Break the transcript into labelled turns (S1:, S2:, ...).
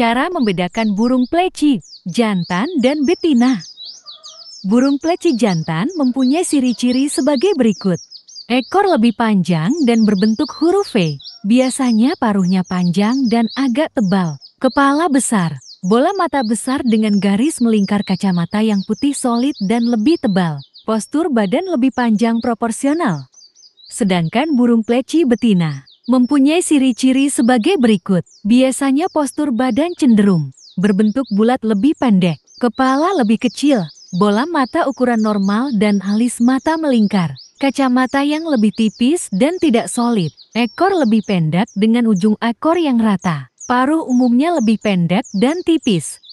S1: Cara membedakan burung pleci, jantan dan betina. Burung pleci jantan mempunyai ciri-ciri sebagai berikut. Ekor lebih panjang dan berbentuk huruf V. Biasanya paruhnya panjang dan agak tebal. Kepala besar, bola mata besar dengan garis melingkar kacamata yang putih solid dan lebih tebal. Postur badan lebih panjang proporsional. Sedangkan burung pleci betina mempunyai siri ciri sebagai berikut. Biasanya postur badan cenderung berbentuk bulat lebih pendek, kepala lebih kecil, bola mata ukuran normal dan alis mata melingkar, kacamata yang lebih tipis dan tidak solid, ekor lebih pendek dengan ujung ekor yang rata, paruh umumnya lebih pendek dan tipis,